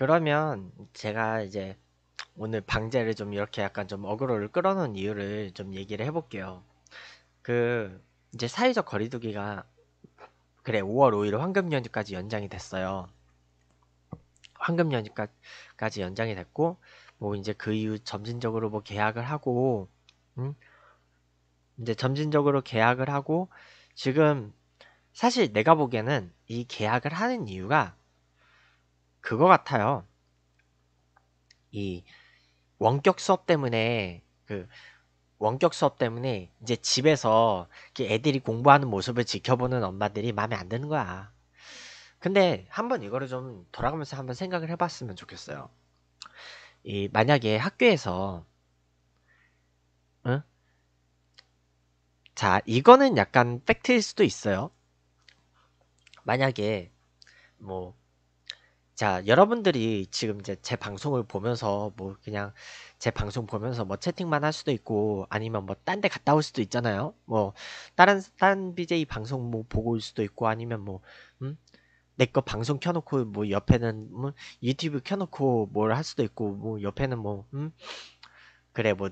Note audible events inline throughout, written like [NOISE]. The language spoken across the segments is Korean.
그러면 제가 이제 오늘 방제를 좀 이렇게 약간 좀 어그로를 끌어놓은 이유를 좀 얘기를 해볼게요. 그 이제 사회적 거리두기가 그래 5월 5일 황금 연휴까지 연장이 됐어요. 황금 연휴까지 연장이 됐고 뭐 이제 그 이후 점진적으로 뭐 계약을 하고 음? 이제 점진적으로 계약을 하고 지금 사실 내가 보기에는 이 계약을 하는 이유가 그거 같아요. 이 원격 수업 때문에 그 원격 수업 때문에 이제 집에서 애들이 공부하는 모습을 지켜보는 엄마들이 마음에 안 드는 거야. 근데 한번 이거를 좀 돌아가면서 한번 생각을 해봤으면 좋겠어요. 이 만약에 학교에서 응? 자 이거는 약간 팩트일 수도 있어요. 만약에 뭐 자, 여러분들이 지금 이제 제 방송을 보면서 뭐 그냥 제 방송 보면서 뭐 채팅만 할 수도 있고 아니면 뭐 딴 데 갔다 올 수도 있잖아요. 뭐 다른 딴 BJ 방송 뭐 보고 올 수도 있고 아니면 뭐 음? 내 거 방송 켜놓고 뭐 옆에는 뭐 유튜브 켜놓고 뭘 할 수도 있고 뭐 옆에는 뭐 음? 그래 뭐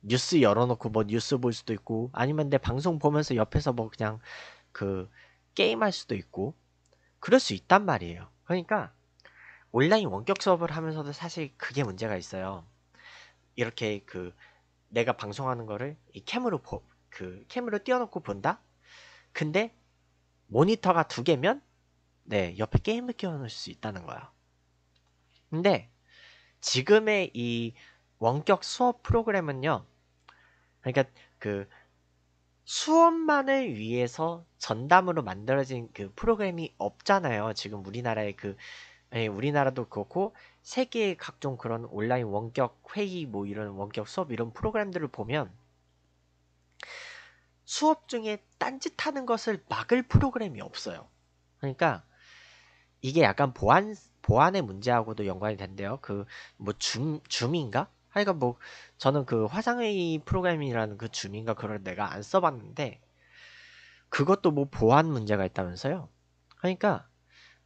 뉴스 열어놓고 뭐 뉴스 볼 수도 있고 아니면 내 방송 보면서 옆에서 뭐 그냥 그 게임 할 수도 있고 그럴 수 있단 말이에요. 그러니까 온라인 원격 수업을 하면서도 사실 그게 문제가 있어요. 이렇게 그 내가 방송하는 거를 이 캠으로 보, 그 캠으로 띄워놓고 본다? 근데 모니터가 두 개면 네, 옆에 게임을 끼워놓을 수 있다는 거야. 근데 지금의 이 원격 수업 프로그램은요. 그러니까 그 수업만을 위해서 전담으로 만들어진 그 프로그램이 없잖아요. 지금 우리나라의 그 예, 우리나라도 그렇고 세계 각종 그런 온라인 원격 회의 뭐 이런 원격 수업 이런 프로그램들을 보면 수업 중에 딴짓하는 것을 막을 프로그램이 없어요. 그러니까 이게 약간 보안 보안의 문제하고도 연관이 된대요. 그 뭐 줌 줌인가? 하여간 뭐 저는 그 화상회의 프로그램이라는 그 줌인가 그걸 내가 안 써봤는데 그것도 뭐 보안 문제가 있다면서요. 그러니까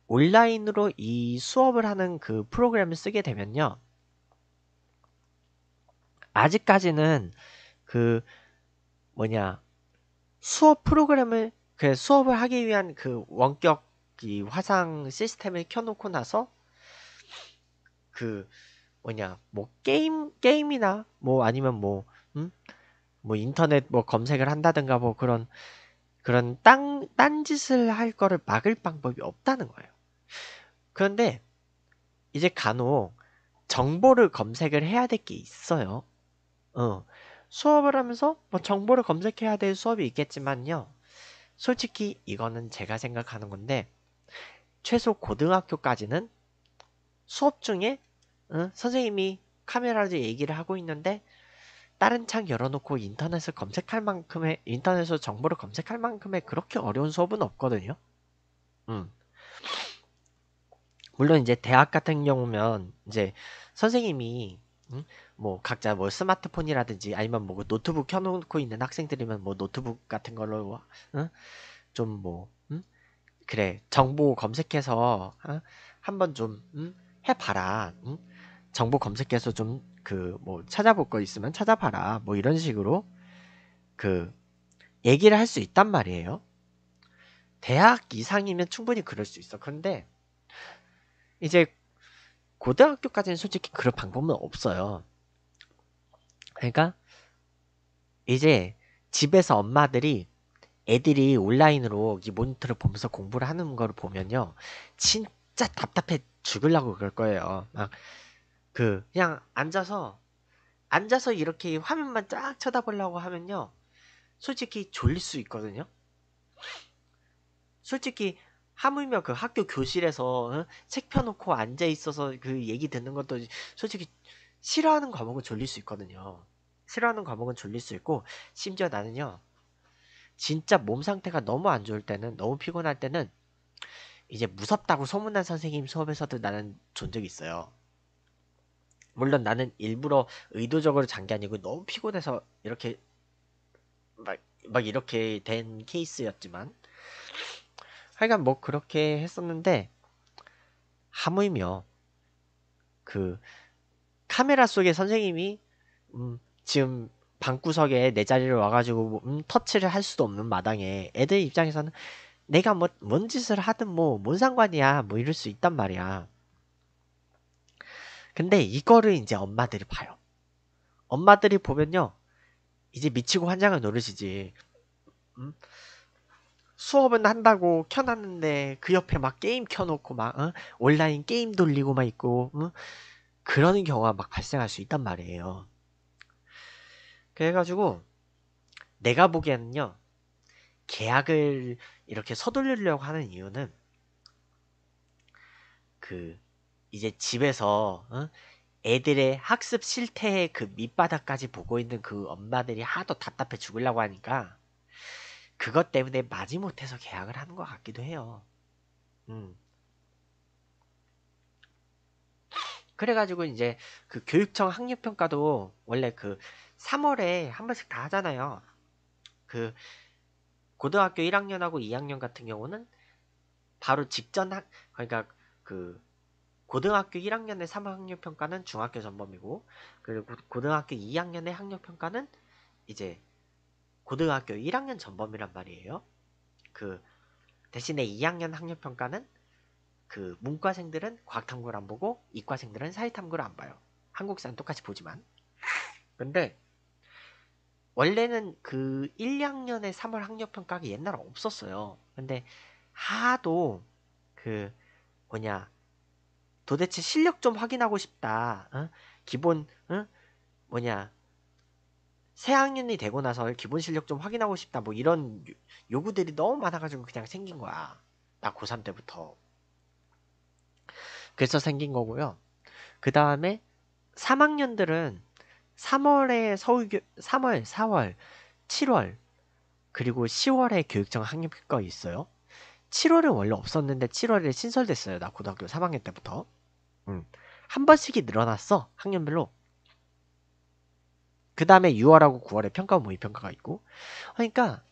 온라인으로 이 수업을 하는 그 프로그램을 쓰게 되면요. 아직까지는 그 뭐냐 수업 프로그램을 그 수업을 하기 위한 그 원격 이 화상 시스템을 켜놓고 나서 그 뭐냐 뭐 게임 게임이나 뭐 아니면 뭐뭐 음? 뭐 인터넷 뭐 검색을 한다든가 뭐 그런 그런 딴 딴짓을 할 거를 막을 방법이 없다는 거예요. 그런데 이제 간혹 정보를 검색을 해야 될 게 있어요. 어, 수업을 하면서 뭐 정보를 검색해야 될 수업이 있겠지만요. 솔직히 이거는 제가 생각하는 건데 최소 고등학교까지는 수업 중에 어, 선생님이 카메라로 얘기를 하고 있는데 다른 창 열어놓고 인터넷을 검색할 만큼의 인터넷에서 정보를 검색할 만큼의 그렇게 어려운 수업은 없거든요. 음. 물론 이제 대학 같은 경우면 이제 선생님이 뭐 각자 뭐 스마트폰이라든지 아니면 뭐 그 노트북 켜놓고 있는 학생들이면 뭐 노트북 같은 걸로 좀 뭐 그래 정보 검색해서 한번 좀 해봐라 정보 검색해서 좀 그 뭐 찾아볼 거 있으면 찾아봐라 뭐 이런 식으로 그 얘기를 할 수 있단 말이에요 대학 이상이면 충분히 그럴 수 있어 근데 이제 고등학교까지는 솔직히 그럴 방법은 없어요. 그러니까 이제 집에서 엄마들이 애들이 온라인으로 이 모니터를 보면서 공부를 하는 걸 보면요. 진짜 답답해 죽을라고 그럴 거예요. 막그 그냥 앉아서 앉아서 이렇게 화면만 쫙 쳐다보려고 하면요. 솔직히 졸릴 수 있거든요. 솔직히 하물며 그 학교 교실에서 응? 책 펴놓고 앉아 있어서 그 얘기 듣는 것도 솔직히 싫어하는 과목은 졸릴 수 있거든요. 싫어하는 과목은 졸릴 수 있고 심지어 나는요. 진짜 몸 상태가 너무 안 좋을 때는 너무 피곤할 때는 이제 무섭다고 소문난 선생님 수업에서도 나는 존 적이 있어요. 물론 나는 일부러 의도적으로 잔 게 아니고 너무 피곤해서 이렇게 막, 막 이렇게 된 케이스였지만 하여간 뭐 그렇게 했었는데 하물며 그 카메라 속에 선생님이 음 지금 방구석에 내자리를 와가지고 뭐, 음 터치를 할 수도 없는 마당에 애들 입장에서는 내가 뭐뭔 짓을 하든 뭐 뭔 상관이야 뭐 이럴 수 있단 말이야. 근데 이거를 이제 엄마들이 봐요. 엄마들이 보면요 이제 미치고 환장을 노리시지 음? 수업은 한다고 켜놨는데 그 옆에 막 게임 켜놓고 막 어? 온라인 게임 돌리고 막 있고 응? 어? 그러는 경우가 막 발생할 수 있단 말이에요. 그래가지고 내가 보기에는요 계약을 이렇게 서둘리려고 하는 이유는 그 이제 집에서 어? 애들의 학습 실태의 그 밑바닥까지 보고 있는 그 엄마들이 하도 답답해 죽으려고 하니까 그것 때문에 마지못해서 계약을 하는 것 같기도 해요. 음. 그래가지고 이제 그 교육청 학력평가도 원래 그 3월에 한 번씩 다 하잖아요. 그 고등학교 1학년하고 2학년 같은 경우는 바로 직전 학 그러니까 그 고등학교 1학년의 3학년 평가는 중학교 전범이고 그리고 고등학교 2학년의 학력 평가는 이제 고등학교 1학년 전범이란 말이에요. 그 대신에 2학년 학력 평가는 그 문과생들은 과학탐구를 안 보고 이과생들은 사회탐구를 안 봐요. 한국사는 똑같이 보지만. 근데 원래는 그 1, 2학년의 3월 학력 평가가 옛날에 없었어요. 근데 하도 그 뭐냐 도대체 실력 좀 확인하고 싶다. 어? 기본 어? 뭐냐 새학년이 되고 나서 기본 실력 좀 확인하고 싶다 뭐 이런 요구들이 너무 많아가지고 그냥 생긴 거야 나 고3 때부터 그래서 생긴 거고요 그 다음에 3학년들은 3월에 서울교 3월 4월 7월 그리고 10월에 교육청 학력평가 있어요 7월은 원래 없었는데 7월에 신설됐어요 나 고등학교 3학년 때부터 음. 한 번씩이 늘어났어 학년별로 그 다음에 6월하고 9월에 평가 모의 평가가 있고 그러니까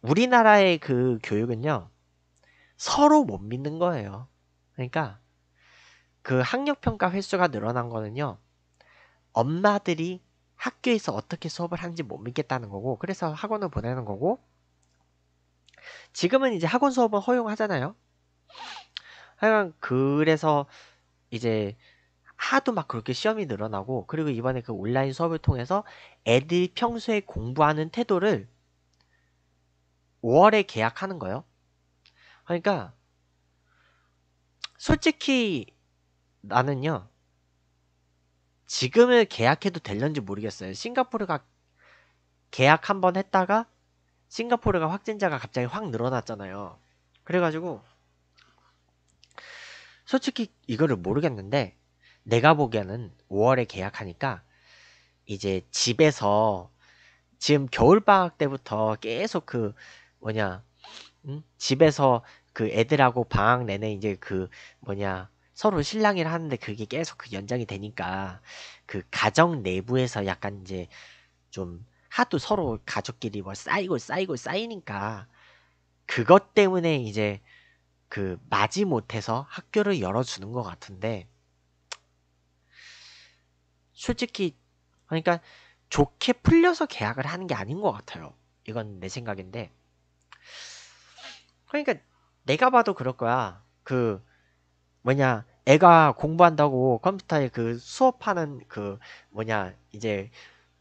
우리나라의 그 교육은요 서로 못 믿는 거예요. 그러니까 그 학력 평가 횟수가 늘어난 거는요 엄마들이 학교에서 어떻게 수업을 하는지 못 믿겠다는 거고 그래서 학원을 보내는 거고 지금은 이제 학원 수업은 허용하잖아요. 하여간 그래서 이제 하도 막 그렇게 시험이 늘어나고 그리고 이번에 그 온라인 수업을 통해서 애들이 평소에 공부하는 태도를 5월에 계약하는 거예요. 그러니까 솔직히 나는요. 지금을 계약해도 될런지 모르겠어요. 싱가포르가 계약 한번 했다가 싱가포르가 확진자가 갑자기 확 늘어났잖아요. 그래가지고 솔직히 이거를 모르겠는데 내가 보기에는 5월에 계약하니까 이제 집에서 지금 겨울방학 때부터 계속 그 뭐냐 음? 집에서 그 애들하고 방학 내내 이제 그 뭐냐 서로 신랑이를 하는데 그게 계속 그 연장이 되니까 그 가정 내부에서 약간 이제 좀 하도 서로 가족끼리 뭐 쌓이고 쌓이고 쌓이니까 그것 때문에 이제 그 마지 못해서 학교를 열어주는 것 같은데 솔직히 그러니까 좋게 풀려서 계약을 하는 게 아닌 것 같아요. 이건 내 생각인데. 그러니까 내가 봐도 그럴 거야. 그 뭐냐 애가 공부한다고 컴퓨터에 그 수업하는 그 뭐냐 이제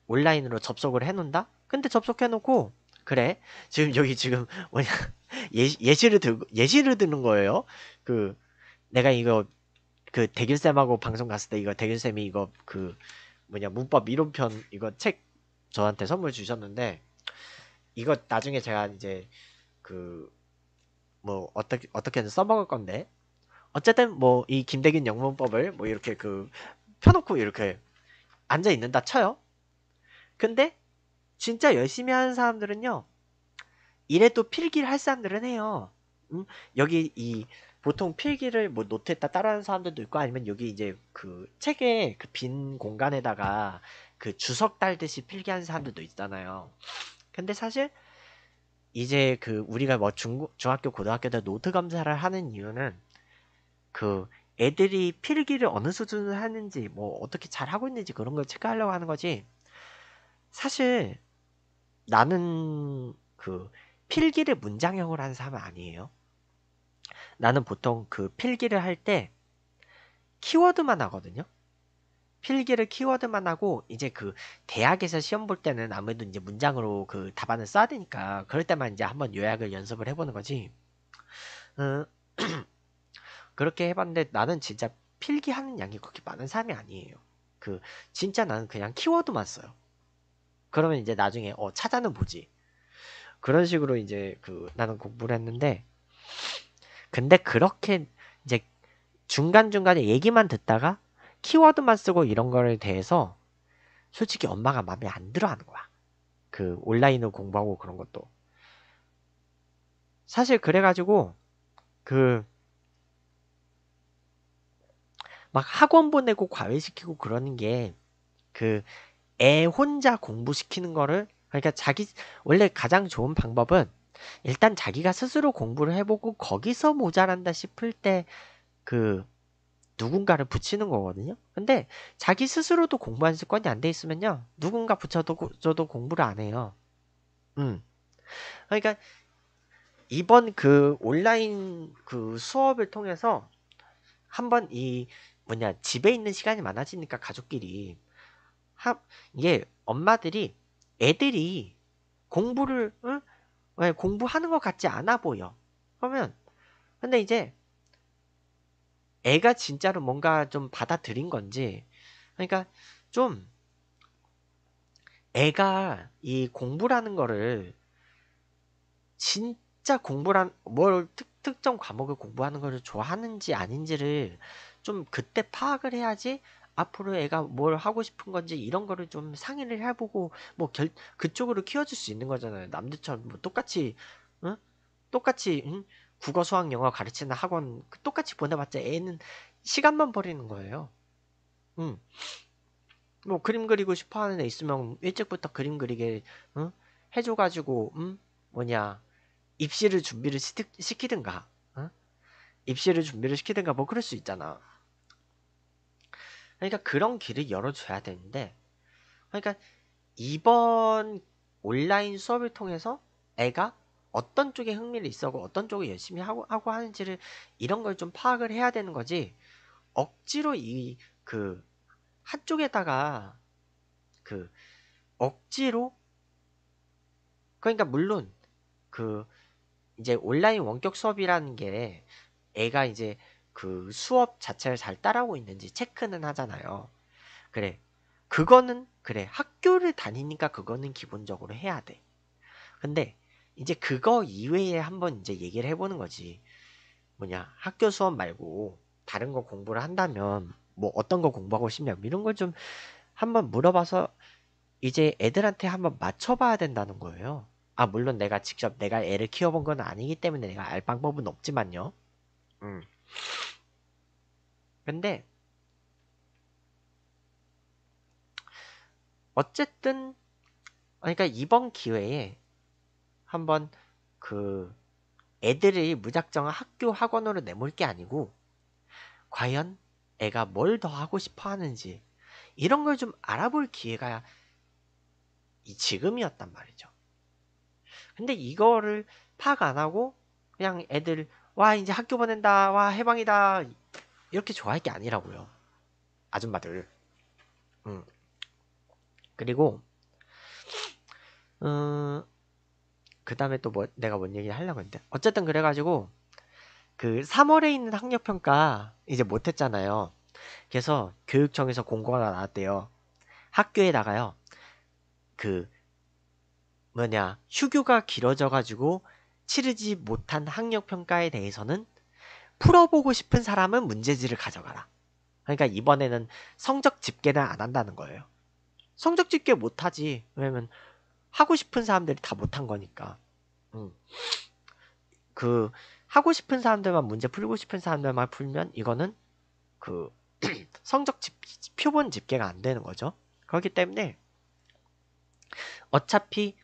온라인으로 접속을 해놓는다? 근데 접속해놓고 그래 지금 여기 지금 뭐냐 [LAUGHS] 예 예시를 들 예시를 드는 거예요. 그 내가 이거 그 대균 쌤하고 방송 갔을 때 이거 대균 쌤이 이거 그 뭐냐 문법 이론편 이거 책 저한테 선물 주셨는데 이거 나중에 제가 이제 그 뭐 어떻게 어떻게든 써먹을 건데 어쨌든 뭐 이 김대균 영문법을 뭐 이렇게 그 펴놓고 이렇게 앉아 있는다 쳐요. 근데 진짜 열심히 하는 사람들은요. 이래도 필기를 할 사람들은 해요. 음? 여기 이 보통 필기를 뭐 노트에다 따라하는 사람들도 있고 아니면 여기 이제 그 책에 그 빈 공간에다가 그 주석 달듯이 필기하는 사람들도 있잖아요. 근데 사실 이제 그 우리가 뭐 중, 중학교 고등학교 때 노트 검사를 하는 이유는 그 애들이 필기를 어느 수준으로 하는지 뭐 어떻게 잘 하고 있는지 그런 걸 체크하려고 하는 거지. 사실 나는 그 필기를 문장형으로 하는 사람은 아니에요. 나는 보통 그 필기를 할 때 키워드만 하거든요. 필기를 키워드만 하고 이제 그 대학에서 시험 볼 때는 아무래도 이제 문장으로 그 답안을 써야 되니까 그럴 때만 이제 한번 요약을 연습을 해보는 거지. 음, [CLEARS THROAT] 그렇게 해봤는데 나는 진짜 필기하는 양이 그렇게 많은 사람이 아니에요. 그 진짜 나는 그냥 키워드만 써요. 그러면 이제 나중에 어 찾아는 보지. 그런 식으로 이제 그 나는 공부를 했는데 근데 그렇게 이제 중간중간에 얘기만 듣다가 키워드만 쓰고 이런 거에 대해서 솔직히 엄마가 마음에 안 들어 하는 거야. 그 온라인으로 공부하고 그런 것도. 사실 그래가지고 그 막 학원 보내고 과외시키고 그러는 게 그 애 혼자 공부시키는 거를 그러니까 자기 원래 가장 좋은 방법은 일단 자기가 스스로 공부를 해보고 거기서 모자란다 싶을 때 그 누군가를 붙이는 거거든요. 근데 자기 스스로도 공부한 습관이 안 돼 있으면요. 누군가 붙여도 저도 공부를 안 해요. 음. 그러니까 이번 그 온라인 그 수업을 통해서 한번 이 뭐냐 집에 있는 시간이 많아지니까 가족끼리 하, 이게 엄마들이 애들이 공부를 응? 왜 공부하는 것 같지 않아 보여. 그러면 근데 이제 애가 진짜로 뭔가 좀 받아들인 건지 그러니까 좀 애가 이 공부라는 거를 진짜 공부란 뭘 특, 특정 과목을 공부하는 거를 좋아하는지 아닌지를 좀 그때 파악을 해야지 앞으로 애가 뭘 하고 싶은 건지 이런 거를 좀 상의를 해보고 뭐 결, 그쪽으로 키워줄 수 있는 거잖아요. 남들처럼 뭐 똑같이 응? 똑같이 응? 국어, 수학, 영어 가르치는 학원 그 똑같이 보내봤자 애는 시간만 버리는 거예요. 응. 뭐 그림 그리고 싶어하는 애 있으면 일찍부터 그림 그리게 응? 해줘가지고 응? 뭐냐 입시를 준비를 시 시키든가 입시를 준비를 시키든가 뭐 그럴 수 있잖아. 그러니까 그런 길을 열어줘야 되는데 그러니까 이번 온라인 수업을 통해서 애가 어떤 쪽에 흥미를 있어고 어떤 쪽에 열심히 하고, 하고 하는지를 이런 걸 좀 파악을 해야 되는 거지 억지로 이 그 한쪽에다가 그 억지로 그러니까 물론 그 이제 온라인 원격 수업이라는 게 애가 이제 그 수업 자체를 잘 따라오고 있는지 체크는 하잖아요. 그래. 그거는 그래. 학교를 다니니까 그거는 기본적으로 해야 돼. 근데 이제 그거 이외에 한번 이제 얘기를 해보는 거지. 뭐냐. 학교 수업 말고 다른 거 공부를 한다면 뭐 어떤 거 공부하고 싶냐. 뭐 이런 걸 좀 한번 물어봐서 이제 애들한테 한번 맞춰봐야 된다는 거예요. 아, 물론 내가 직접 내가 애를 키워본 건 아니기 때문에 내가 알 방법은 없지만요. 음. 근데 어쨌든 그러니까 이번 기회에 한번 그 애들이 무작정 학교 학원으로 내몰 게 아니고 과연 애가 뭘 더 하고 싶어 하는지 이런 걸 좀 알아볼 기회가 이 지금이었단 말이죠. 근데 이거를 파악 안 하고 그냥 애들 와 이제 학교 보낸다 와 해방이다 이렇게 좋아할 게 아니라고요 아줌마들 음. 그리고 음, 어, 그 다음에 또 뭐, 내가 뭔 얘기를 하려고 했는데 어쨌든 그래가지고 그 3월에 있는 학력평가 이제 못했잖아요 그래서 교육청에서 공고가 나왔대요 학교에 나가요 그 뭐냐 휴교가 길어져가지고 치르지 못한 학력 평가에 대해서는 풀어보고 싶은 사람은 문제지를 가져가라. 그러니까 이번에는 성적 집계는 안 한다는 거예요. 성적 집계 못하지. 왜냐면 하고 싶은 사람들이 다 못한 거니까. 음. 그 하고 싶은 사람들만 문제 풀고 싶은 사람들만 풀면 이거는 그 [CLEARS THROAT] 성적 집, 표본 집계가 안 되는 거죠. 그렇기 때문에 어차피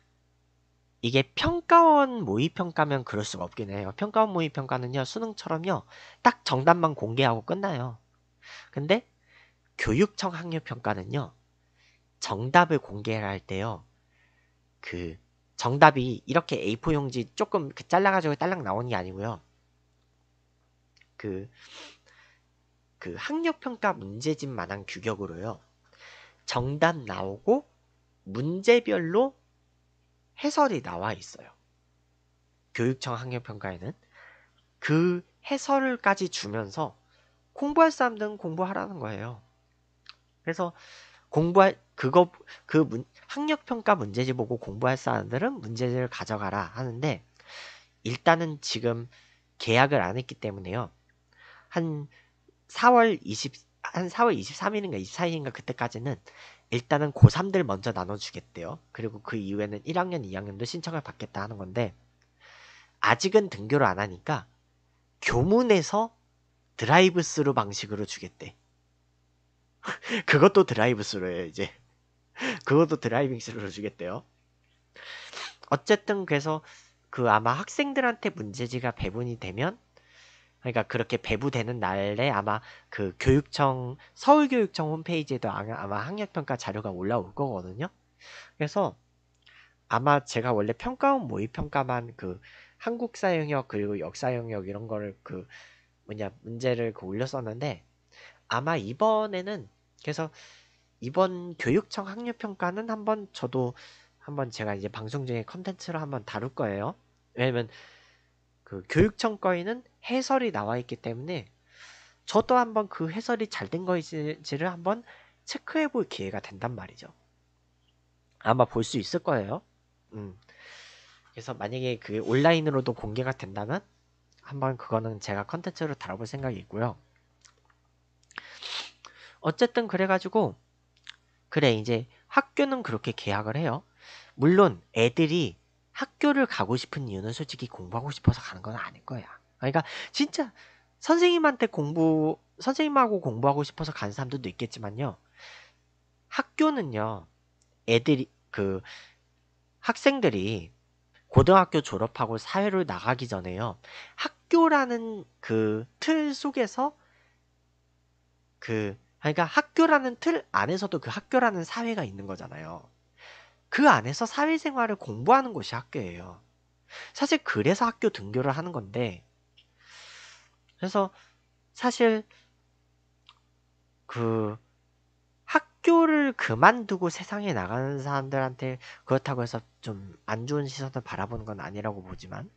이게 평가원 모의평가면 그럴 수가 없긴 해요. 평가원 모의평가는요, 수능처럼요, 딱 정답만 공개하고 끝나요. 근데 교육청 학력평가는요, 정답을 공개할 때요, 그, 정답이 이렇게 A4 용지 조금 그 잘라가지고 딸랑 나오는 게 아니고요. 그, 그 학력평가 문제집만한 규격으로요. 정답 나오고 문제별로 해설이 나와 있어요. 교육청 학력평가에는 그 해설까지 주면서 공부할 사람들은 공부하라는 거예요. 그래서 공부할 그거 그 문, 학력평가 문제집 보고 공부할 사람들은 문제집을 가져가라 하는데 일단은 지금 계약을 안 했기 때문에요. 한 4월 20, 한 4월 23일인가 24일인가 그때까지는 일단은 고3들 먼저 나눠주겠대요. 그리고 그 이후에는 1학년, 2학년도 신청을 받겠다 하는 건데, 아직은 등교를 안 하니까 교문에서 드라이브 스루 방식으로 주겠대. [LAUGHS] 그것도 드라이브 스루예요, 이제. [LAUGHS] 그것도 드라이빙 스루로 주겠대요. 어쨌든 그래서 그 아마 학생들한테 문제지가 배분이 되면 그러니까 그렇게 배부되는 날에 아마 그 교육청 서울교육청 홈페이지에도 아, 아마 학력평가 자료가 올라올 거거든요. 그래서 아마 제가 원래 평가원 모의평가만 그 한국사 영역 그리고 역사 영역 이런 거를 그 뭐냐 문제를 그 올렸었는데 아마 이번에는 그래서 이번 교육청 학력평가는 한번 저도 한번 제가 이제 방송 중에 컨텐츠로 한번 다룰 거예요. 왜냐면 그 교육청 거에는 해설이 나와 있기 때문에 저도 한번 그 해설이 잘 된 거인지를 한번 체크해 볼 기회가 된단 말이죠. 아마 볼 수 있을 거예요. 음. 그래서 만약에 그 온라인으로도 공개가 된다면 한번 그거는 제가 컨텐츠로 다뤄볼 생각이 있고요. 어쨌든 그래가지고 그래 이제 학교는 그렇게 계약을 해요. 물론 애들이 학교를 가고 싶은 이유는 솔직히 공부하고 싶어서 가는 건 아닐 거야. 그러니까 진짜 선생님한테 공부 선생님하고 공부하고 싶어서 간 사람들도 있겠지만요. 학교는요. 애들이 그 학생들이 고등학교 졸업하고 사회로 나가기 전에요. 학교라는 그 틀 속에서 그 그러니까 학교라는 틀 안에서도 그 학교라는 사회가 있는 거잖아요. 그 안에서 사회생활을 공부하는 곳이 학교예요. 사실 그래서 학교 등교를 하는 건데 그래서 사실 그 학교를 그만두고 세상에 나가는 사람들한테 그렇다고 해서 좀 안 좋은 시선을 바라보는 건 아니라고 보지만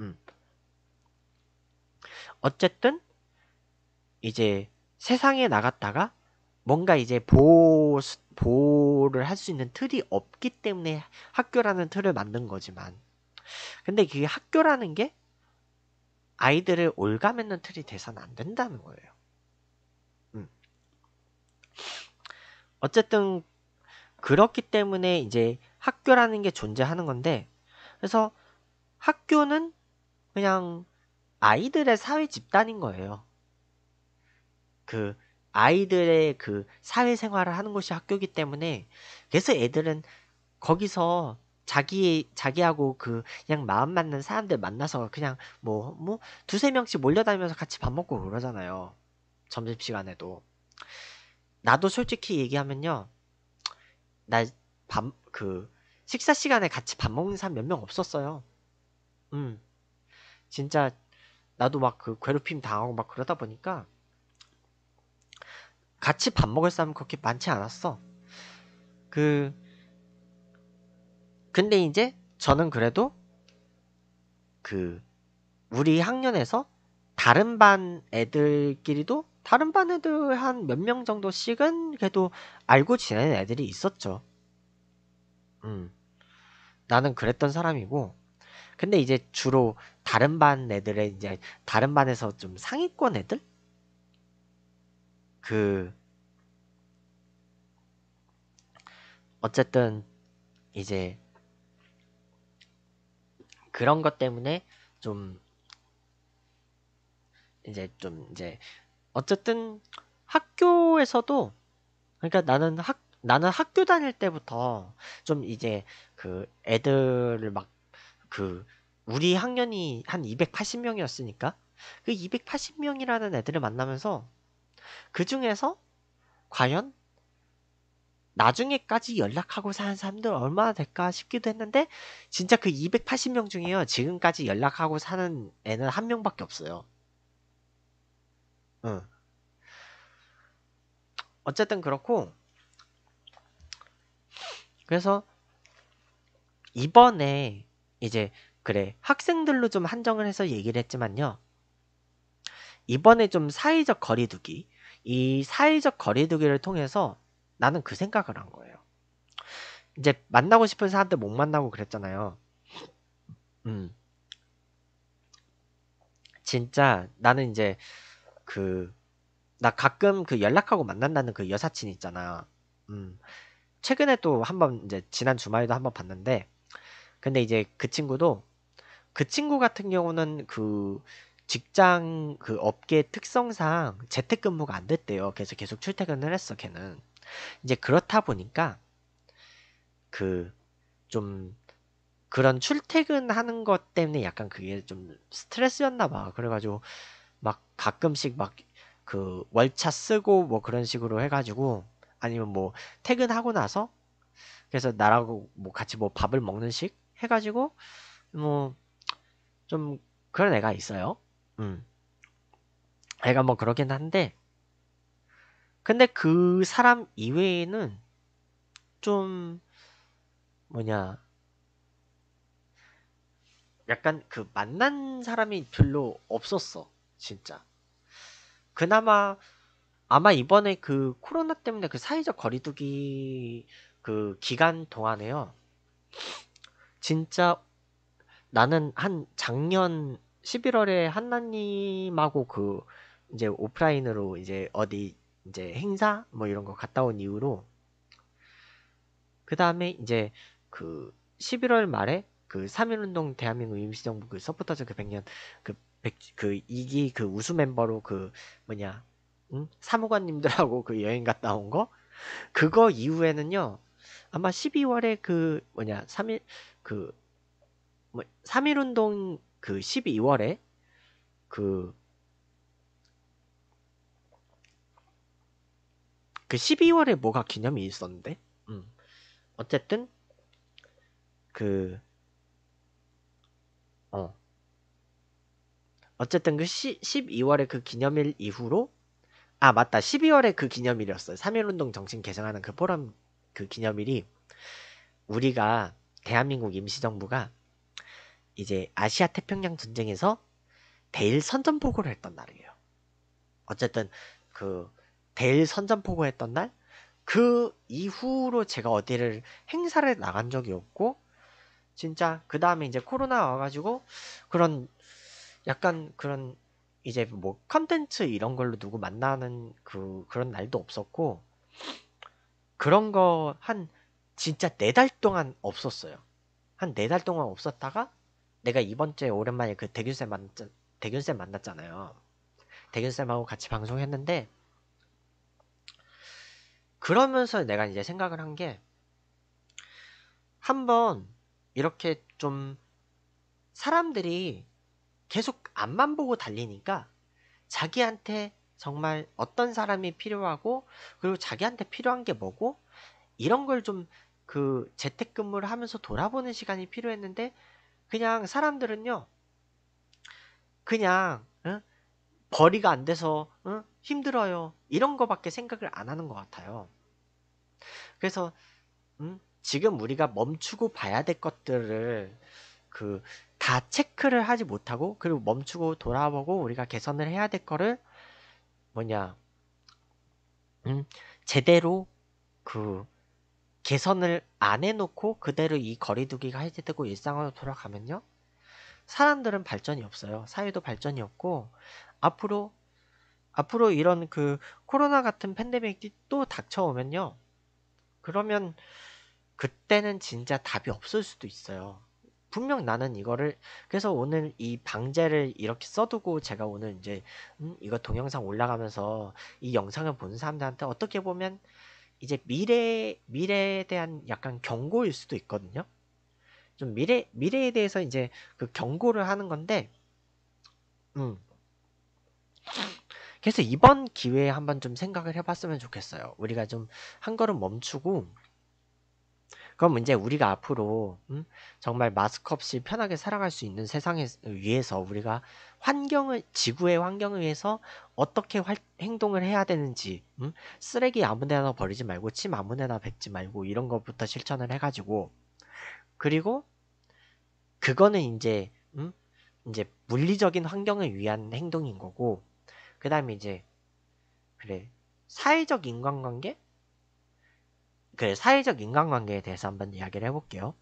음. 어쨌든 이제 세상에 나갔다가 뭔가 이제 보호, 보호를 할 수 있는 틀이 없기 때문에 학교라는 틀을 만든 거지만 근데 그 학교라는 게 아이들을 올가매는 틀이 돼선 안 된다는 거예요. 음. 어쨌든 그렇기 때문에 이제 학교라는 게 존재하는 건데 그래서 학교는 그냥 아이들의 사회 집단인 거예요. 그 아이들의 그 사회생활을 하는 곳이 학교이기 때문에 그래서 애들은 거기서 자기 자기하고 그 그냥 마음 맞는 사람들 만나서 그냥 뭐뭐 뭐 두세 명씩 몰려다니면서 같이 밥 먹고 그러잖아요. 점심 시간에도 나도 솔직히 얘기하면요. 나밥그 식사 시간에 같이 밥 먹는 사람 몇 명 없었어요. 음. 진짜 나도 막 그 괴롭힘 당하고 막 그러다 보니까 같이 밥 먹을 사람 그렇게 많지 않았어. 그 근데 이제 저는 그래도 그 우리 학년에서 다른 반 애들끼리도 다른 반 애들 한 몇 명 정도씩은 그래도 알고 지내는 애들이 있었죠. 음. 나는 그랬던 사람이고 근데 이제 주로 다른 반 애들의 이제 다른 반에서 좀 상위권 애들 그 어쨌든 이제 그런 것 때문에 좀 이제 좀 이제 어쨌든 학교에서도 그러니까 나는 학 나는 학교 다닐 때부터 좀 이제 그 애들을 막 그 우리 학년이 한 280명이었으니까 그 280명이라는 애들을 만나면서 그 중에서 과연 나중에까지 연락하고 사는 사람들 얼마나 될까 싶기도 했는데 진짜 그 280명 중에요 지금까지 연락하고 사는 애는 한 명밖에 없어요. 응. 어쨌든 그렇고 그래서 이번에 이제 그래 학생들로 좀 한정을 해서 얘기를 했지만요 이번에 좀 사회적 거리두기 이 사회적 거리두기를 통해서 나는 그 생각을 한 거예요. 이제 만나고 싶은 사람들 못 만나고 그랬잖아요. 음. 진짜 나는 이제 그 나 가끔 그 연락하고 만난다는 그 여사친 있잖아. 음. 최근에 또 한 번 이제 지난 주말에도 한 번 봤는데 근데 이제 그 친구도 그 친구 같은 경우는 그 직장 그 업계 특성상 재택근무가 안 됐대요. 그래서 계속 출퇴근을 했어, 걔는. 이제 그렇다 보니까 그 좀 그런 출퇴근하는 것 때문에 약간 그게 좀 스트레스였나 봐. 그래가지고 막 가끔씩 막 그 월차 쓰고 뭐 그런 식으로 해가지고 아니면 뭐 퇴근하고 나서 그래서 나라고 뭐 같이 뭐 밥을 먹는 식 해가지고 뭐 좀 그런 애가 있어요. 음. 애가 뭐 그러긴 한데 근데 그 사람 이외에는 좀 뭐냐 약간 그 만난 사람이 별로 없었어 진짜 그나마 아마 이번에 그 코로나 때문에 그 사회적 거리두기 그 기간 동안에요 진짜 나는 한 작년 11월에 한나님하고 그 이제 오프라인으로 이제 어디 이제 행사 뭐 이런 거 갔다 온 이후로 그 다음에 이제 그 11월 말에 그 3.1운동 대한민국 임시정부 그 서포터즈 그 100년 그, 100, 그 2기 그 우수 멤버로 그 뭐냐 응? 사무관님들하고 그 여행 갔다 온 거 그거 이후에는요 아마 12월에 그 뭐냐 3일 그 뭐, 3.1운동 그 12월에 그, 그 12월에 뭐가 기념이 있었는데? 음. 어쨌든, 그, 어. 어쨌든 그 시, 12월에 그 기념일 이후로, 아, 맞다. 12월에 그 기념일이었어요. 3.1운동 정신 개정하는 그 포럼 그 기념일이 우리가 대한민국 임시정부가 이제 아시아 태평양 전쟁에서 대일 선전포고를 했던 날이에요. 어쨌든 그 대일 선전포고 했던 날 그 이후로 제가 어디를 행사를 나간 적이 없고 진짜 그 다음에 이제 코로나 와가지고 그런 약간 그런 이제 뭐 컨텐츠 이런 걸로 누구 만나는 그 그런 날도 없었고 그런 거 한 진짜 네 달 동안 없었어요. 한 네 달 동안 없었다가 내가 이번 주에 오랜만에 그 대균쌤 만 대균쌤 만났잖아요. 대균쌤하고 같이 방송했는데 그러면서 내가 이제 생각을 한 게 한번 이렇게 좀 사람들이 계속 앞만 보고 달리니까 자기한테 정말 어떤 사람이 필요하고 그리고 자기한테 필요한 게 뭐고 이런 걸 좀 그 재택근무를 하면서 돌아보는 시간이 필요했는데 그냥 사람들은요. 그냥 응? 벌이가 안 돼서 응? 힘들어요. 이런 거밖에 생각을 안 하는 것 같아요. 그래서 응? 지금 우리가 멈추고 봐야 될 것들을 그 다 체크를 하지 못하고 그리고 멈추고 돌아보고 우리가 개선을 해야 될 거를 뭐냐 음, 제대로 그 개선을 안 해놓고 그대로 이 거리두기가 해제되고 일상으로 돌아가면요. 사람들은 발전이 없어요. 사회도 발전이 없고 앞으로 앞으로 이런 그 코로나 같은 팬데믹이 또 닥쳐오면요. 그러면 그때는 진짜 답이 없을 수도 있어요. 분명 나는 이거를 그래서 오늘 이 방제를 이렇게 써두고 제가 오늘 이제 음, 이거 동영상 올라가면서 이 영상을 본 사람들한테 어떻게 보면 이제 미래 미래에 대한 약간 경고일 수도 있거든요. 좀 미래 미래에 대해서 이제 그 경고를 하는 건데, 음. 그래서 이번 기회에 한번 좀 생각을 해봤으면 좋겠어요. 우리가 좀 한 걸음 멈추고 그럼 이제 우리가 앞으로 음, 정말 마스크 없이 편하게 살아갈 수 있는 세상에 위해서 우리가 환경을 지구의 환경을 위해서 어떻게 활, 행동을 해야 되는지 음, 쓰레기 아무데나 버리지 말고 침 아무데나 뱉지 말고 이런 것부터 실천을 해가지고 그리고 그거는 이제 음, 이제 물리적인 환경을 위한 행동인 거고 그 다음에 이제 그래 사회적 인간관계 그 사회적 인간관계에 대해서 한번 이야기를 해볼게요.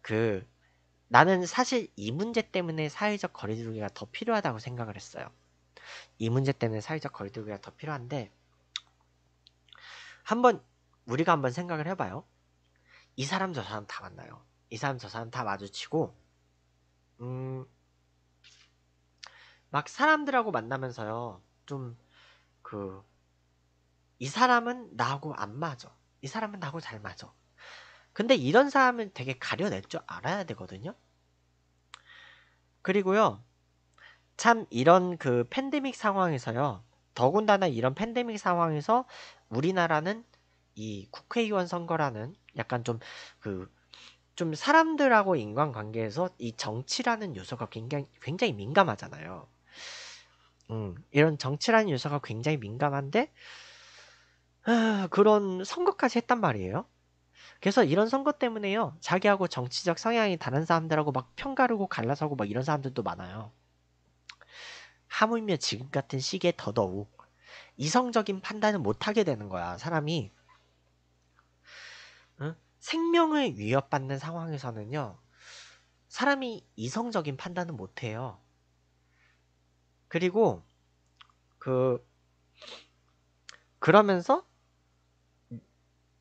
그 나는 사실 이 문제 때문에 사회적 거리두기가 더 필요하다고 생각을 했어요. 이 문제 때문에 사회적 거리두기가 더 필요한데 한번 우리가 한번 생각을 해봐요. 이 사람 저 사람 다 만나요. 이 사람 저 사람 다 마주치고 음막 사람들하고 만나면서요 좀 그 이 사람은 나하고 안 맞아. 이 사람은 나하고 잘 맞아. 근데 이런 사람은 되게 가려낼 줄 알아야 되거든요. 그리고요. 참 이런 그 팬데믹 상황에서요. 더군다나 이런 팬데믹 상황에서 우리나라는 이 국회의원 선거라는 약간 좀 그좀 그, 사람들하고 인간관계에서 이 정치라는 요소가 굉장히 굉장히 민감하잖아요. 음, 이런 정치라는 요소가 굉장히 민감한데 아, 그런 선거까지 했단 말이에요. 그래서 이런 선거 때문에요. 자기하고 정치적 성향이 다른 사람들하고 막 편가르고 갈라서고 막 이런 사람들도 많아요. 하물며 지금 같은 시기에 더더욱 이성적인 판단을 못하게 되는 거야. 사람이 응? 생명을 위협받는 상황에서는요. 사람이 이성적인 판단을 못해요. 그리고 그 그러면서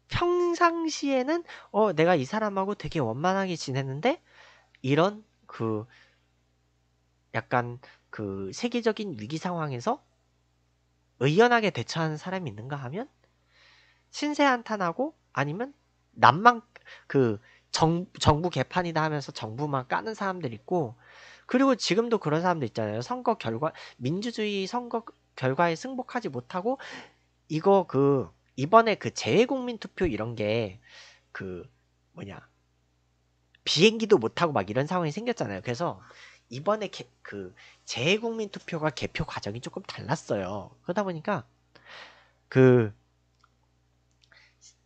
평상시에는 어 내가 이 사람하고 되게 원만하게 지냈는데 이런 그 약간 그 세계적인 위기 상황에서 의연하게 대처하는 사람이 있는가 하면 신세 한탄하고 아니면 남만 그 정, 정부 개판이다 하면서 정부만 까는 사람들 있고 그리고 지금도 그런 사람들 있잖아요. 선거 결과 민주주의 선거 결과에 승복하지 못하고 이거 그 이번에 그 재외국민 투표 이런 게 그 뭐냐 비행기도 못 타고 막 이런 상황이 생겼잖아요. 그래서 이번에 개, 그 재외국민 투표가 개표 과정이 조금 달랐어요. 그러다 보니까 그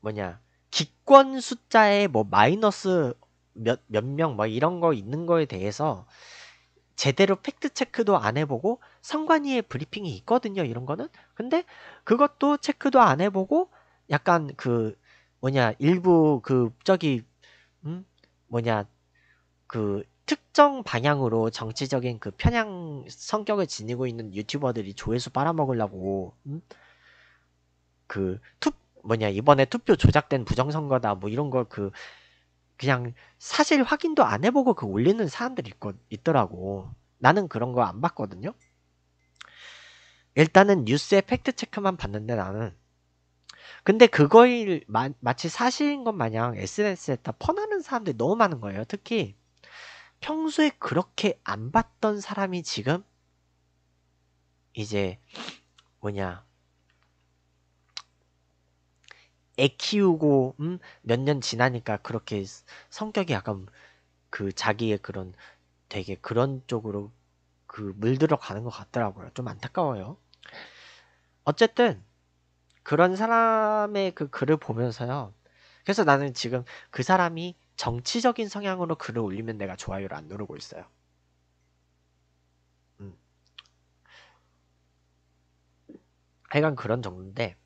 뭐냐 기권 숫자에 뭐 마이너스 몇 몇명뭐 이런 거 있는 거에 대해서 제대로 팩트체크도 안 해보고 선관위에 브리핑이 있거든요. 이런 거는. 근데 그것도 체크도 안 해보고 약간 그 뭐냐 일부 그 저기 음 뭐냐 그 특정 방향으로 정치적인 그 편향 성격을 지니고 있는 유튜버들이 조회수 빨아먹으려고 음? 그투 뭐냐 이번에 투표 조작된 부정선거다 뭐 이런 걸그 그냥 사실 확인도 안 해보고 그 올리는 사람들이 있 있더라고. 나는 그런 거 안 봤거든요. 일단은 뉴스의 팩트 체크만 봤는데 나는 근데 그거일 마, 마치 사실인 것 마냥 SNS에다 퍼나는 사람들이 너무 많은 거예요. 특히 평소에 그렇게 안 봤던 사람이 지금 이제 뭐냐 애 키우고 음, 몇 년 지나니까 그렇게 성격이 약간 그 자기의 그런 되게 그런 쪽으로 그 물들어 가는 것 같더라고요. 좀 안타까워요. 어쨌든 그런 사람의 그 글을 보면서요. 그래서 나는 지금 그 사람이 정치적인 성향으로 글을 올리면 내가 좋아요를 안 누르고 있어요. 음. 하여간 그런 정도인데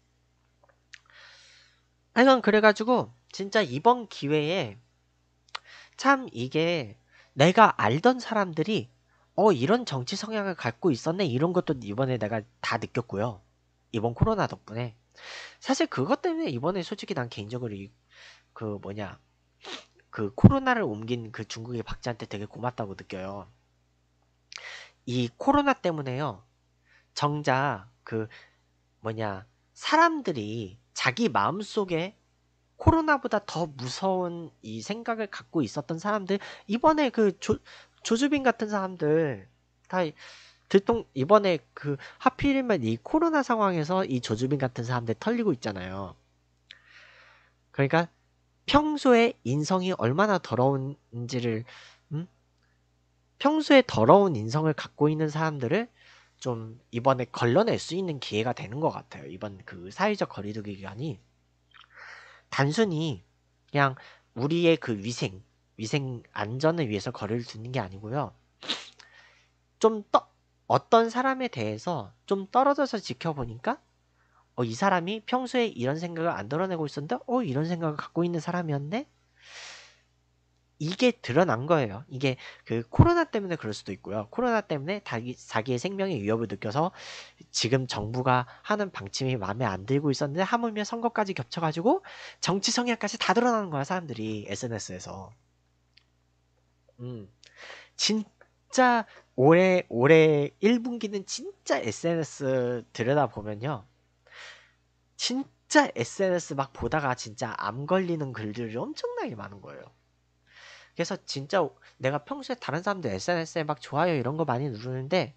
하여간 그래가지고 진짜 이번 기회에 참 이게 내가 알던 사람들이 어 이런 정치 성향을 갖고 있었네 이런 것도 이번에 내가 다 느꼈고요. 이번 코로나 덕분에 사실 그것 때문에 이번에 솔직히 난 개인적으로 이, 그 뭐냐 그 코로나를 옮긴 그 중국의 박자한테 되게 고맙다고 느껴요. 이 코로나 때문에요. 정작 그 뭐냐 사람들이 자기 마음속에 코로나보다 더 무서운 이 생각을 갖고 있었던 사람들 이번에 그 조, 조주빈 같은 사람들 다 들통 이번에 그 하필이면 이 코로나 상황에서 이 조주빈 같은 사람들 털리고 있잖아요. 그러니까 평소에 인성이 얼마나 더러운지를 음? 평소에 더러운 인성을 갖고 있는 사람들을 좀 이번에 걸러낼 수 있는 기회가 되는 것 같아요. 이번 그 사회적 거리두기 기간이 단순히 그냥 우리의 그 위생, 위생 안전을 위해서 거리를 두는 게 아니고요. 좀 떠, 어떤 사람에 대해서 좀 떨어져서 지켜보니까 어, 이 사람이 평소에 이런 생각을 안 드러내고 있었는데 어, 이런 생각을 갖고 있는 사람이었네? 이게 드러난 거예요. 이게 그 코로나 때문에 그럴 수도 있고요. 코로나 때문에 자기, 자기의 생명의 위협을 느껴서 지금 정부가 하는 방침이 마음에 안 들고 있었는데 하물며 선거까지 겹쳐가지고 정치 성향까지 다 드러나는 거야 사람들이 SNS에서. 음, 진짜 올해 올해 1분기는 진짜 SNS 들여다 보면요. 진짜 SNS 막 보다가 진짜 암 걸리는 글들이 엄청나게 많은 거예요. 그래서 진짜 내가 평소에 다른 사람들 SNS에 막 좋아요 이런 거 많이 누르는데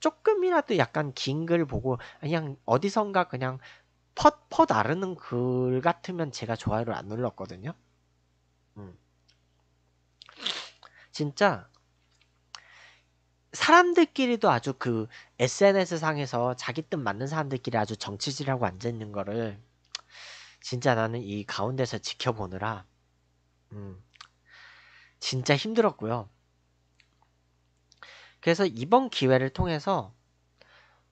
조금이라도 약간 긴 글 보고 그냥 어디선가 그냥 퍼퍼 나르는 글 같으면 제가 좋아요를 안 눌렀거든요. 음. 진짜 사람들끼리도 아주 그 SNS 상에서 자기 뜻 맞는 사람들끼리 아주 정치질하고 앉아 있는 거를 진짜 나는 이 가운데서 지켜보느라 음. 진짜 힘들었고요. 그래서 이번 기회를 통해서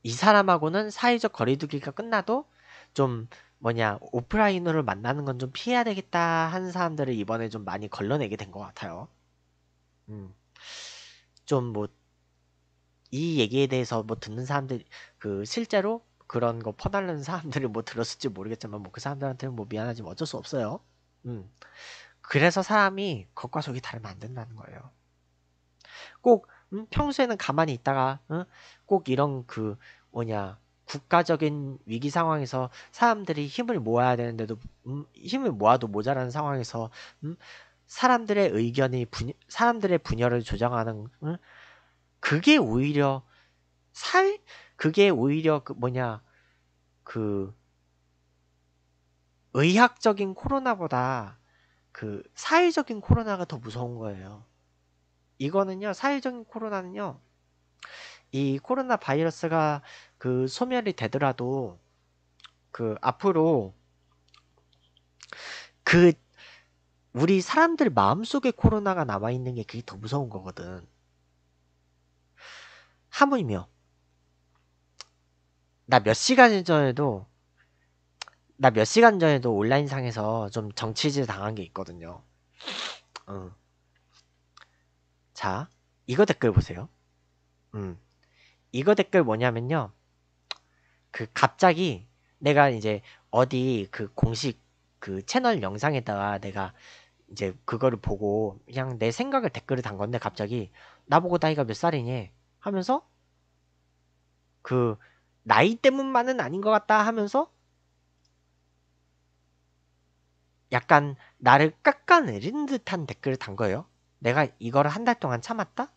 이 사람하고는 사회적 거리두기가 끝나도 좀 뭐냐 오프라인으로 만나는 건 좀 피해야 되겠다 하는 사람들을 이번에 좀 많이 걸러내게 된 것 같아요. 음, 좀뭐 이 얘기에 대해서 뭐 듣는 사람들 그 실제로 그런 거 퍼달라는 사람들을 뭐 들었을지 모르겠지만 뭐 그 사람들한테는 뭐 미안하지만 어쩔 수 없어요. 음, 그래서 사람이 겉과 속이 다르면 안 된다는 거예요. 꼭 음, 평소에는 가만히 있다가 음, 꼭 이런 그 뭐냐 국가적인 위기 상황에서 사람들이 힘을 모아야 되는데도 음, 힘을 모아도 모자라는 상황에서 음, 사람들의 의견이 분 사람들의 분열을 조장하는 그게 오히려 살 그게 오히려 그 뭐냐 그 의학적인 코로나보다 그 사회적인 코로나가 더 무서운 거예요. 이거는요, 사회적인 코로나는요, 이 코로나 바이러스가 그 소멸이 되더라도 그 앞으로 그 우리 사람들 마음속에 코로나가 남아있는 게 그게 더 무서운 거거든. 하물며 나 몇 시간 전에도 나몇 시간 전에도 온라인상에서 좀 정치질 당한 게 있거든요. 음. 자, 이거 댓글 보세요. 음. 이거 댓글 뭐냐면요. 그 갑자기 내가 이제 어디 그 공식 그 채널 영상에다가 내가 이제 그거를 보고 그냥 내 생각을 댓글을 단 건데 갑자기 나보고 나이가 몇 살이니 하면서 그 나이 때문만은 아닌 것 같다 하면서 약간 나를 깎아내린 듯한 댓글을 단 거예요. 내가 이거를 한 달 동안 참았다?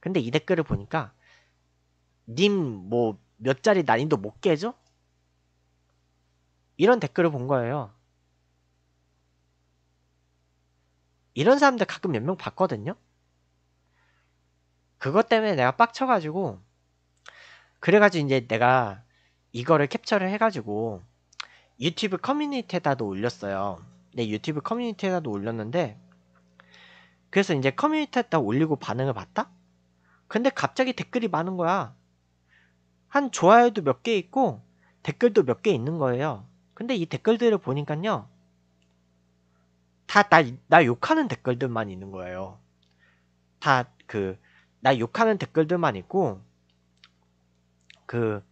근데 이 댓글을 보니까 님 뭐 몇 자리 난이도 못 깨죠? 이런 댓글을 본 거예요. 이런 사람들 가끔 몇 명 봤거든요? 그것 때문에 내가 빡쳐가지고 그래가지고 이제 내가 이거를 캡처를 해가지고 유튜브 커뮤니티에다도 올렸어요. 네, 유튜브 커뮤니티에다도 올렸는데 그래서 이제 커뮤니티에다 올리고 반응을 봤다? 근데 갑자기 댓글이 많은 거야. 한 좋아요도 몇 개 있고 댓글도 몇 개 있는 거예요. 근데 이 댓글들을 보니까요. 다나나 욕하는 댓글들만 있는 거예요. 다 그 나 욕하는 댓글들만 있고 그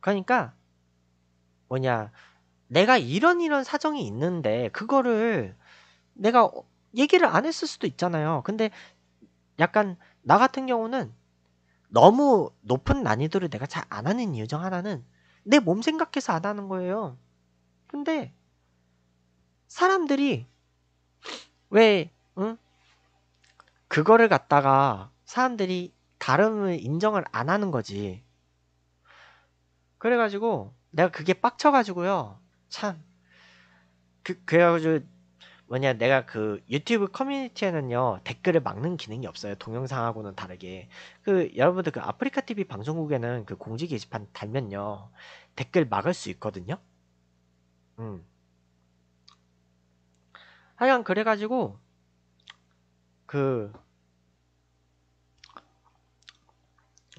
그러니까 뭐냐 내가 이런 이런 사정이 있는데 그거를 내가 어, 얘기를 안 했을 수도 있잖아요. 근데 약간 나 같은 경우는 너무 높은 난이도를 내가 잘 안 하는 이유 중 하나는 내 몸 생각해서 안 하는 거예요. 근데 사람들이 왜 응? 그거를 갖다가 사람들이 다름을 인정을 안 하는 거지. 그래가지고 내가 그게 빡쳐가지고요. 참. 그, 그래가지고, 뭐냐, 내가 그 유튜브 커뮤니티에는요, 댓글을 막는 기능이 없어요. 동영상하고는 다르게. 그, 여러분들 그 아프리카 TV 방송국에는 그 공지 게시판 달면요, 댓글 막을 수 있거든요? 음. 하여간 그래가지고, 그,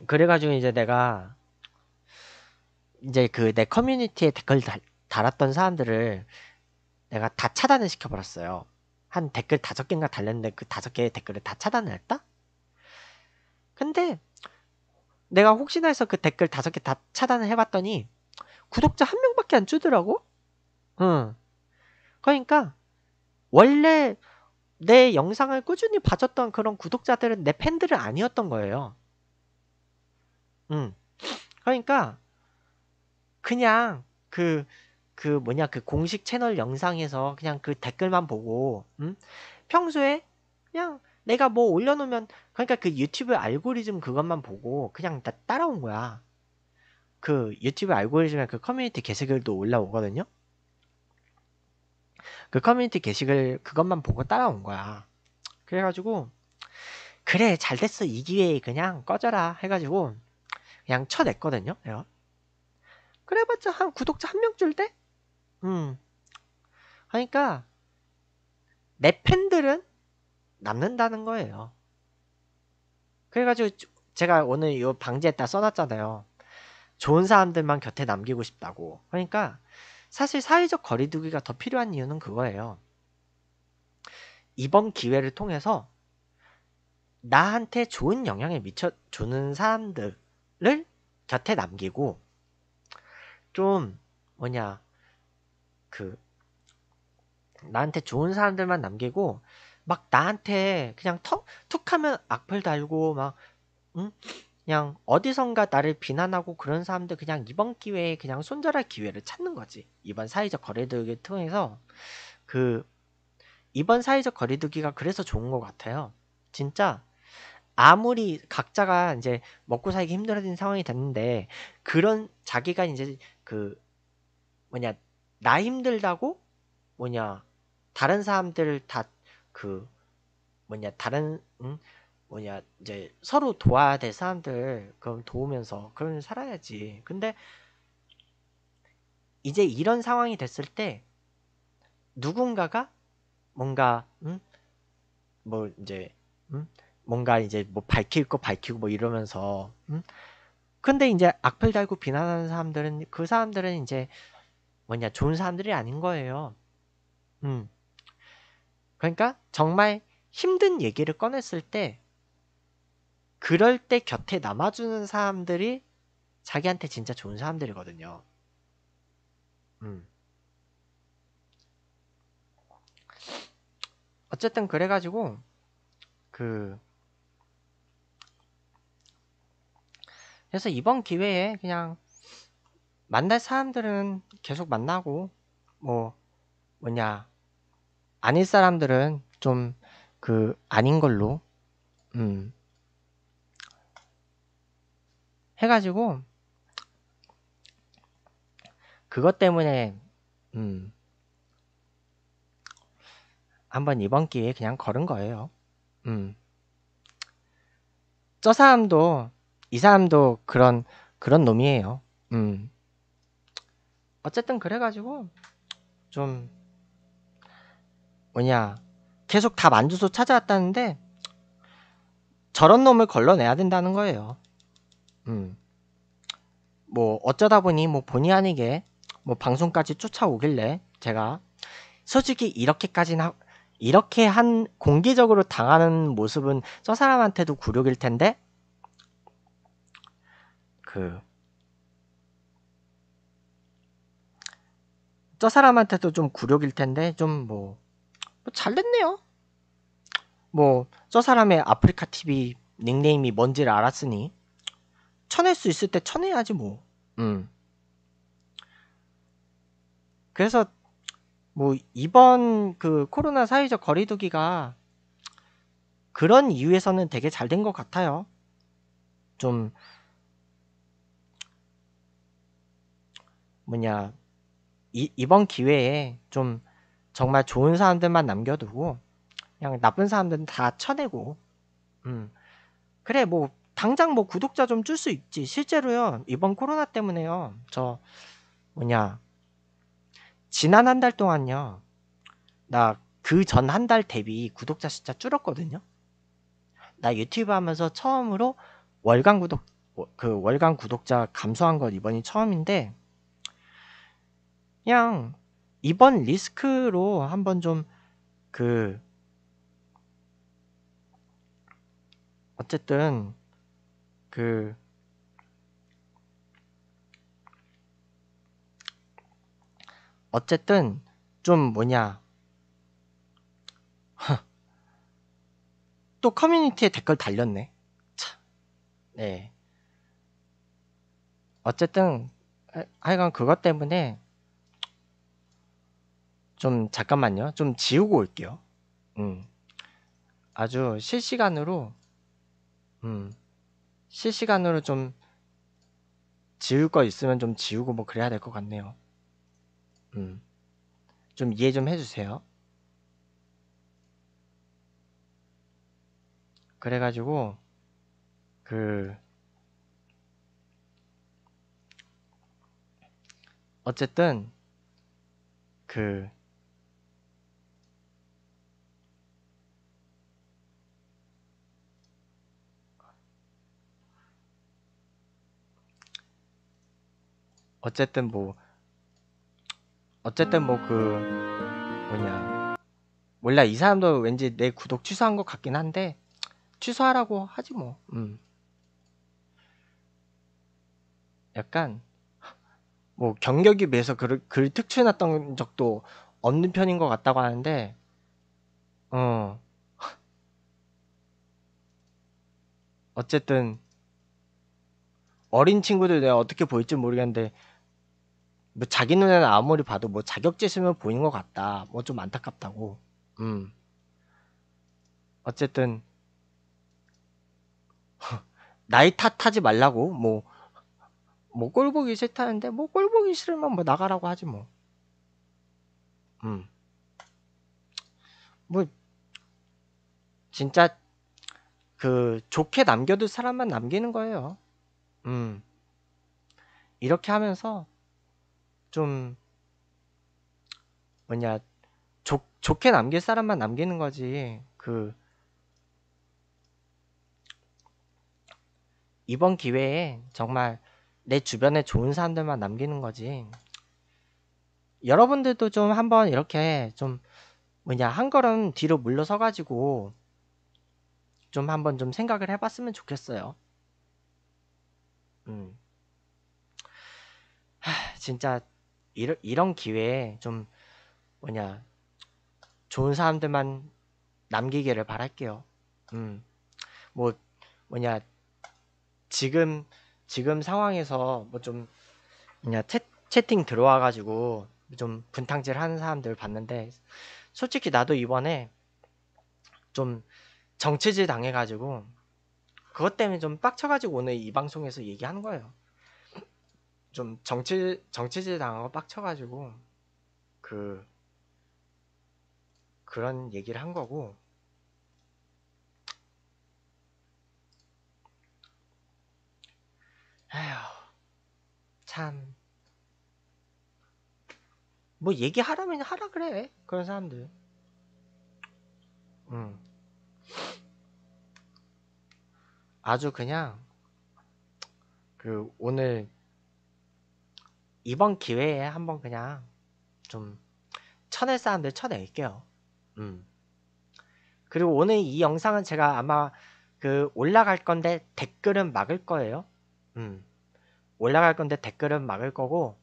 그래가지고 이제 내가 이제 그 내 커뮤니티에 댓글 달, 달았던 사람들을 내가 다 차단을 시켜버렸어요. 한 댓글 다섯 개인가 달렸는데 그 다섯 개의 댓글을 다 차단을 했다? 근데 내가 혹시나 해서 그 댓글 다섯 개 다 차단을 해봤더니 구독자 한 명밖에 안 주더라고? 응. 그러니까 원래 내 영상을 꾸준히 봐줬던 그런 구독자들은 내 팬들은 아니었던 거예요. 응. 그러니까 그냥 그, 그 뭐냐, 그 공식 채널 영상에서 그냥 그 댓글만 보고, 음? 평소에 그냥 내가 뭐 올려놓으면, 그러니까 그 유튜브 알고리즘 그것만 보고 그냥 다 따라온 거야. 그 유튜브 알고리즘에 그 커뮤니티 게시글도 올라오거든요? 그 커뮤니티 게시글 그것만 보고 따라온 거야. 그래가지고, 그래, 잘 됐어. 이 기회에 그냥 꺼져라. 해가지고, 그냥 쳐냈거든요. 내가. 그래봤자 한 구독자 한 명 줄 때? 음. 그러니까 내 팬들은 남는다는 거예요. 그래가지고 제가 오늘 이방지했다 써놨잖아요. 좋은 사람들만 곁에 남기고 싶다고. 그러니까 사실 사회적 거리두기가 더 필요한 이유는 그거예요. 이번 기회를 통해서 나한테 좋은 영향을 미쳐주는 사람들을 곁에 남기고 좀 뭐냐 그 나한테 좋은 사람들만 남기고 막 나한테 그냥 턱 툭하면 악플 달고 막 응? 그냥 어디선가 나를 비난하고 그런 사람들 그냥 이번 기회에 그냥 손절할 기회를 찾는 거지 이번 사회적 거리두기를 통해서 그 이번 사회적 거리두기가 그래서 좋은 것 같아요 진짜 아무리 각자가 이제 먹고 살기 힘들어진 상황이 됐는데 그런 자기가 이제 그 뭐냐 나 힘들다고 뭐냐 다른 사람들다 그 뭐냐 다른 음? 뭐냐 이제 서로 도와야 될 사람들 그럼 도우면서 그런 살아야지 근데 이제 이런 상황이 됐을 때 누군가가 뭔가 음? 뭐 이제 음? 뭔가 이제 뭐 밝힐 거 밝히고 뭐 이러면서 음? 근데 이제 악플 달고 비난하는 사람들은 그 사람들은 이제 뭐냐 좋은 사람들이 아닌 거예요. 음. 그러니까 정말 힘든 얘기를 꺼냈을 때 그럴 때 곁에 남아주는 사람들이 자기한테 진짜 좋은 사람들이거든요. 음. 어쨌든 그래가지고 그 그래서 이번 기회에 그냥 만날 사람들은 계속 만나고 뭐 뭐냐 아닐 사람들은 좀 그 아닌 걸로 음 해가지고 그것 때문에 음 한번 이번 기회에 그냥 걸은 거예요. 음. 저 사람도 이 사람도 그런 그런 놈이에요. 음. 어쨌든 그래가지고 좀 뭐냐 계속 다 만주소 찾아왔다는데 저런 놈을 걸러내야 된다는 거예요. 음. 뭐 어쩌다 보니 뭐 본의 아니게 뭐 방송까지 쫓아오길래 제가 솔직히 이렇게까지는 이렇게 한 공개적으로 당하는 모습은 저 사람한테도 굴욕일 텐데 그, 저 사람한테도 좀 굴욕일 텐데, 좀 뭐, 뭐 잘됐네요. 뭐, 저 사람의 아프리카 TV 닉네임이 뭔지를 알았으니, 쳐낼 수 있을 때 쳐내야지 뭐. 음. 그래서 뭐 이번 그 코로나 사회적 거리두기가 그런 이유에서는 되게 잘 된 것 같아요. 좀 뭐냐 이, 이번 기회에 좀 정말 좋은 사람들만 남겨두고 그냥 나쁜 사람들은 다 쳐내고 음 그래 뭐 당장 뭐 구독자 좀 줄 수 있지 실제로요 이번 코로나 때문에요 저 뭐냐 지난 한 달 동안요 나 그 전 한 달 대비 구독자 진짜 줄었거든요 나 유튜브 하면서 처음으로 월간 구독 그 월간 구독자 감소한 건 이번이 처음인데 그냥 이번 리스크로 한번 좀 그 어쨌든 그 어쨌든 좀 뭐냐 [LAUGHS] 또 커뮤니티에 댓글 달렸네 네 어쨌든 하여간 그것 때문에 좀 잠깐만요. 좀 지우고 올게요. 음. 아주 실시간으로 음. 실시간으로 좀 지울 거 있으면 좀 지우고 뭐 그래야 될 것 같네요. 음. 좀 이해 좀 해주세요. 그래가지고 그 어쨌든 그 어쨌든 뭐 어쨌든 뭐 그 뭐냐 몰라 이 사람도 왠지 내 구독 취소한 것 같긴 한데 취소하라고 하지 뭐 음. 약간 뭐 경력에 비해서 글을, 글 특출해놨던 적도 없는 편인 것 같다고 하는데 어 어쨌든 어린 친구들 내가 어떻게 보일지 모르겠는데 뭐 자기 눈에는 아무리 봐도 뭐자격지심은 보이는 것 같다. 뭐 좀 안타깝다고. 음. 어쨌든 [LAUGHS] 나이 탓하지 말라고 뭐. 뭐 꼴보기 싫다는데 뭐 꼴보기 싫으면 뭐 나가라고 하지 뭐. 음. 뭐 진짜 그 좋게 남겨둘 사람만 남기는 거예요. 음. 이렇게 하면서 좀 뭐냐 좋, 좋게 남길 사람만 남기는 거지 그 이번 기회에 정말 내 주변에 좋은 사람들만 남기는 거지 여러분들도 좀 한번 이렇게 좀 뭐냐 한 걸음 뒤로 물러서 가지고 좀 한번 좀 생각을 해봤으면 좋겠어요 음 하, 진짜 이런, 이런 기회에 좀 뭐냐 좋은 사람들만 남기기를 바랄게요. 음. 뭐 뭐냐 지금 지금 상황에서 뭐 좀 뭐냐 채, 채팅 들어와 가지고 좀 분탕질 하는 사람들 봤는데 솔직히 나도 이번에 좀 정치질 당해 가지고 그것 때문에 좀 빡쳐 가지고 오늘 이 방송에서 얘기한 거예요. 좀 정치 정치질 당하고 빡쳐가지고 그 그런 얘기를 한 거고 에휴 참 뭐 얘기하라면 하라 그래 그런 사람들 음 아주 그냥 그 오늘 이번 기회에 한번 그냥 좀 쳐낼 사람들 쳐낼게요. 음. 그리고 오늘 이 영상은 제가 아마 그 올라갈 건데 댓글은 막을 거예요. 음. 올라갈 건데 댓글은 막을 거고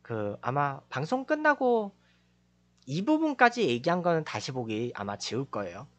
그 아마 방송 끝나고 이 부분까지 얘기한 거는 다시 보기 아마 지울 거예요.